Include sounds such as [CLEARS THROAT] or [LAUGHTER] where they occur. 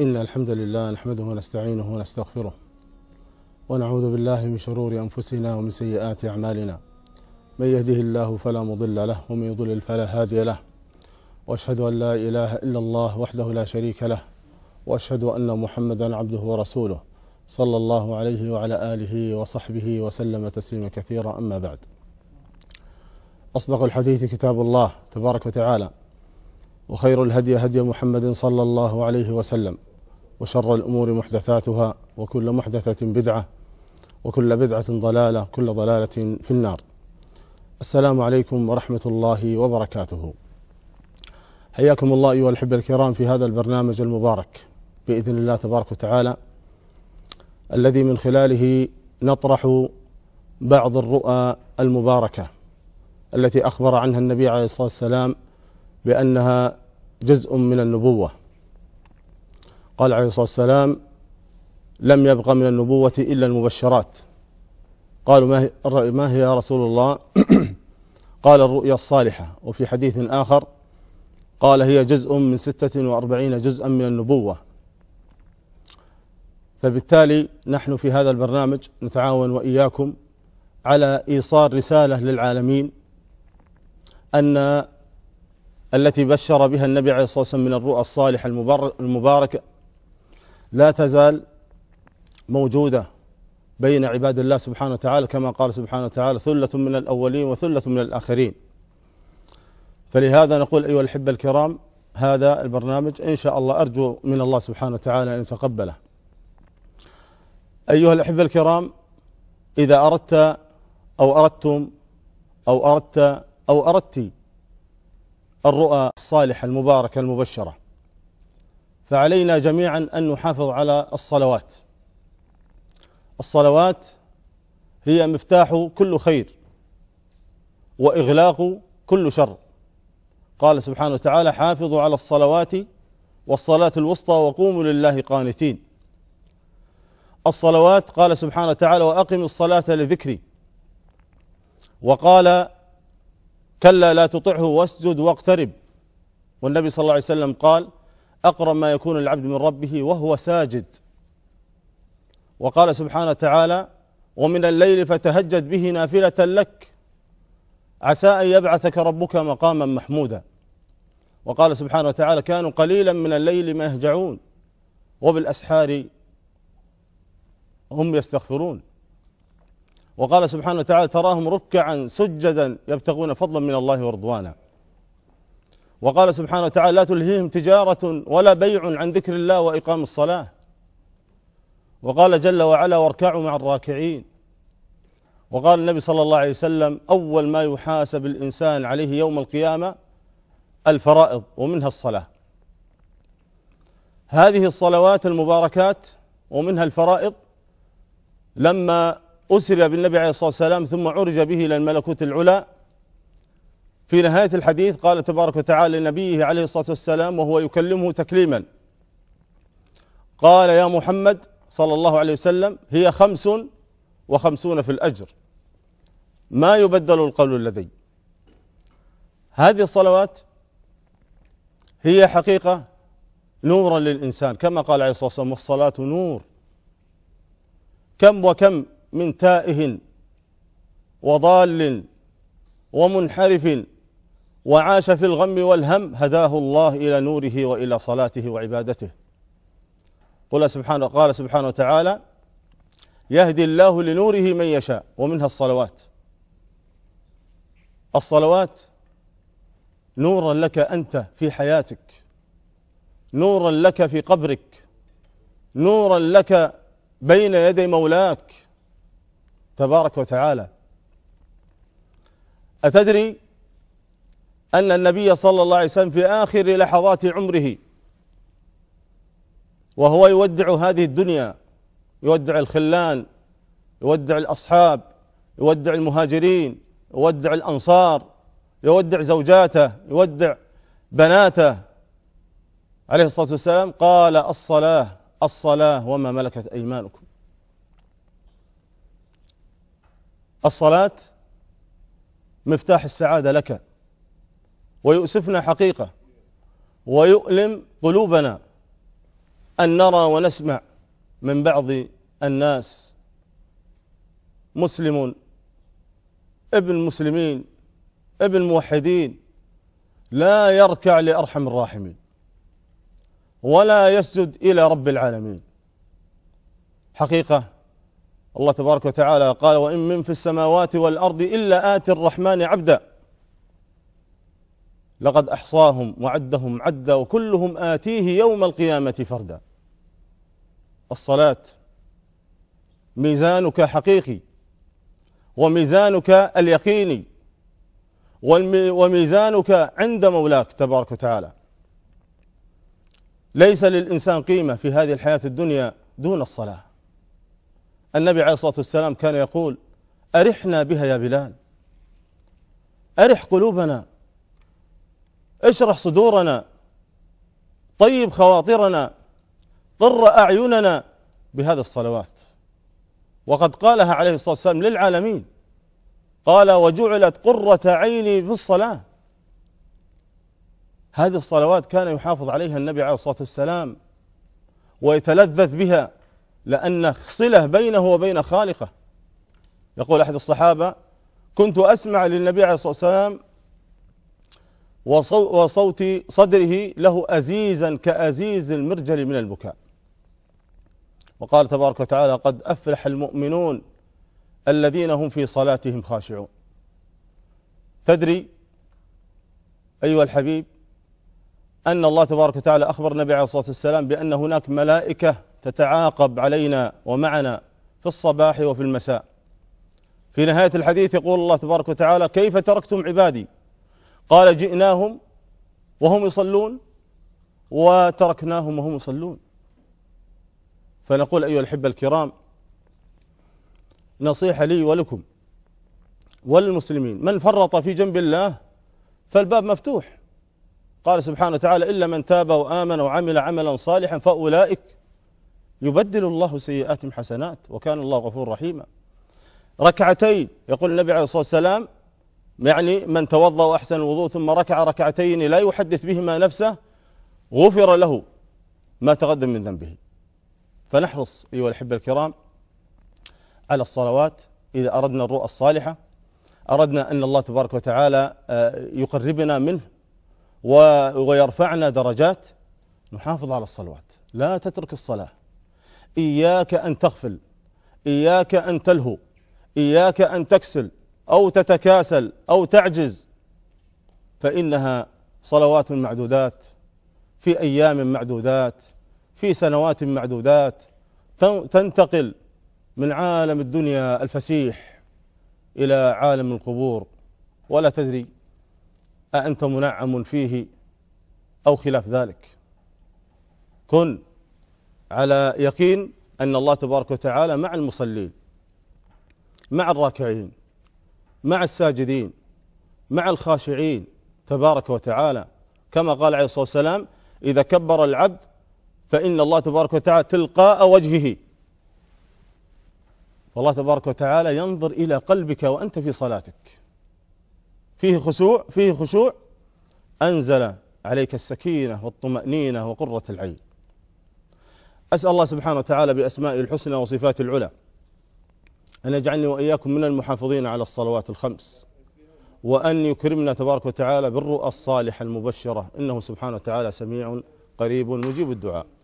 إن الحمد لله نحمده ونستعينه ونستغفره ونعوذ بالله من شرور أنفسنا ومن سيئات أعمالنا من يهده الله فلا مضل له ومن يضلل فلا هادي له وأشهد أن لا إله إلا الله وحده لا شريك له وأشهد أن محمدا عبده ورسوله صلى الله عليه وعلى آله وصحبه وسلم تسليما كثيرا أما بعد أصدق الحديث كتاب الله تبارك وتعالى وخير الهدي هدي محمد صلى الله عليه وسلم وشر الأمور محدثاتها وكل محدثة بدعة وكل بدعة ضلالة كل ضلالة في النار السلام عليكم ورحمة الله وبركاته حياكم الله أيها الأحبة الكرام في هذا البرنامج المبارك بإذن الله تبارك وتعالى الذي من خلاله نطرح بعض الرؤى المباركة التي أخبر عنها النبي عليه الصلاة والسلام بأنها جزء من النبوة قال عليه الصلاة والسلام لم يبق من النبوة إلا المبشرات قالوا ما هي, ما هي يا رسول الله [CLEARS THROAT] قال الرؤيا الصالحة وفي حديث آخر قال هي جزء من ستة وأربعين جزءا من النبوة فبالتالي نحن في هذا البرنامج نتعاون وإياكم على إيصال رسالة للعالمين أن التي بشر بها النبي عليه الصلاة والسلام من الرؤى الصالحة المباركة لا تزال موجودة بين عباد الله سبحانه وتعالى كما قال سبحانه وتعالى ثلة من الأولين وثلة من الآخرين فلهذا نقول أيها الأحبة الكرام هذا البرنامج إن شاء الله أرجو من الله سبحانه وتعالى أن يتقبله أيها الأحبة الكرام إذا أردت أو أردتم أو أردت أو أردت الرؤى الصالحة المباركة المبشرة فعلينا جميعا أن نحافظ على الصلوات الصلوات هي مفتاح كل خير وإغلاق كل شر قال سبحانه وتعالى حافظوا على الصلوات والصلاة الوسطى وقوموا لله قانتين الصلوات قال سبحانه وتعالى وأقم الصلاة لذكري وقال كلا لا تطعه واسجد واقترب والنبي صلى الله عليه وسلم قال أقرب ما يكون العبد من ربه وهو ساجد وقال سبحانه وتعالى ومن الليل فتهجد به نافلة لك عسى أن يبعثك ربك مقاما محمودا وقال سبحانه وتعالى كانوا قليلا من الليل ما يهجعون وبالأسحار هم يستغفرون وقال سبحانه وتعالى تراهم ركعا سجدا يبتغون فضلا من الله ورضوانا وقال سبحانه وتعالى لا تلهيهم تجارة ولا بيع عن ذكر الله وإقام الصلاة وقال جل وعلا واركعوا مع الراكعين وقال النبي صلى الله عليه وسلم أول ما يحاسب الإنسان عليه يوم القيامة الفرائض ومنها الصلاة هذه الصلوات المباركات ومنها الفرائض لما أسر بالنبي عليه الصلاة والسلام ثم عرج به إلى الملكوت العلى في نهاية الحديث قال تبارك وتعالى لنبيه عليه الصلاة والسلام وهو يكلمه تكليما قال يا محمد صلى الله عليه وسلم هي خمس وخمسون في الأجر ما يبدل القول الذي هذه الصلوات هي حقيقة نورا للإنسان كما قال عليه الصلاة والسلام والصلاة نور كم وكم من تائه وضال ومنحرف وعاش في الغم والهم هداه الله إلى نوره وإلى صلاته وعبادته قال سبحانه قال سبحانه وتعالى يهدي الله لنوره من يشاء ومنها الصلوات الصلوات نورا لك أنت في حياتك نورا لك في قبرك نورا لك بين يدي مولاك تبارك وتعالى أتدري أن النبي صلى الله عليه وسلم في آخر لحظات عمره وهو يودع هذه الدنيا يودع الخلان يودع الأصحاب يودع المهاجرين يودع الأنصار يودع زوجاته يودع بناته عليه الصلاة والسلام قال الصلاة الصلاة وما ملكت أيمانكم الصلاة مفتاح السعادة لك ويؤسفنا حقيقة ويؤلم قلوبنا أن نرى ونسمع من بعض الناس مسلم ابن مسلمين ابن موحدين لا يركع لأرحم الراحمين ولا يسجد إلى رب العالمين حقيقة الله تبارك وتعالى قال وإن من في السماوات والأرض إلا آتي الرحمن عبدًا لقد احصاهم وعدهم عدا وكلهم اتيه يوم القيامه فردا الصلاه ميزانك حقيقي وميزانك اليقيني وميزانك عند مولاك تبارك وتعالى ليس للانسان قيمه في هذه الحياه الدنيا دون الصلاه النبي عليه الصلاه والسلام كان يقول ارحنا بها يا بلال ارح قلوبنا اشرح صدورنا طيب خواطرنا طر اعيننا بهذه الصلوات وقد قالها عليه الصلاه والسلام للعالمين قال وجعلت قره عيني في الصلاه هذه الصلوات كان يحافظ عليها النبي عليه الصلاه والسلام ويتلذذ بها لان صله بينه وبين خالقه يقول احد الصحابه كنت اسمع للنبي عليه الصلاه والسلام وصوت صدره له أزيزا كأزيز المرجل من البكاء وقال تبارك وتعالى قد أفلح المؤمنون الذين هم في صلاتهم خاشعون تدري أيها الحبيب أن الله تبارك وتعالى أخبر النبي عليه الصلاة والسلام بأن هناك ملائكة تتعاقب علينا ومعنا في الصباح وفي المساء في نهاية الحديث يقول الله تبارك وتعالى كيف تركتم عبادي قال جئناهم وهم يصلون وتركناهم وهم يصلون فنقول أيها الاحبه الكرام نصيحة لي ولكم وللمسلمين من فرط في جنب الله فالباب مفتوح قال سبحانه وتعالى إلا من تاب وآمن وعمل عملا صالحا فأولئك يبدل الله سيئاتهم حسنات وكان الله غفور رحيما ركعتين يقول النبي عليه الصلاة والسلام يعني من توضأ وأحسن الوضوء ثم ركع ركعتين لا يحدث بهما نفسه غفر له ما تقدم من ذنبه فنحرص أيها الأحبة الكرام على الصلوات إذا أردنا الرؤى الصالحة أردنا أن الله تبارك وتعالى آه، يقربنا منه ويرفعنا درجات نحافظ على الصلوات لا تترك الصلاة إياك أن تغفل إياك أن تلهو إياك أن تكسل أو تتكاسل أو تعجز فإنها صلوات معدودات في أيام معدودات في سنوات معدودات تنتقل من عالم الدنيا الفسيح إلى عالم القبور ولا تدري أأنت منعم فيه أو خلاف ذلك كن على يقين أن الله تبارك وتعالى مع المصلين مع الراكعين مع الساجدين مع الخاشعين تبارك وتعالى كما قال عليه الصلاه والسلام اذا كبر العبد فان الله تبارك وتعالى تلقاء وجهه والله تبارك وتعالى ينظر الى قلبك وانت في صلاتك فيه خشوع فيه خشوع انزل عليك السكينه والطمانينه وقره العين اسال الله سبحانه وتعالى باسمائه الحسنى وصفاته العلى أن يجعلني وإياكم من المحافظين على الصلوات الخمس وأن يكرمنا تبارك وتعالى بالرؤى الصالحة المبشرة إنه سبحانه وتعالى سميع قريب مجيب الدعاء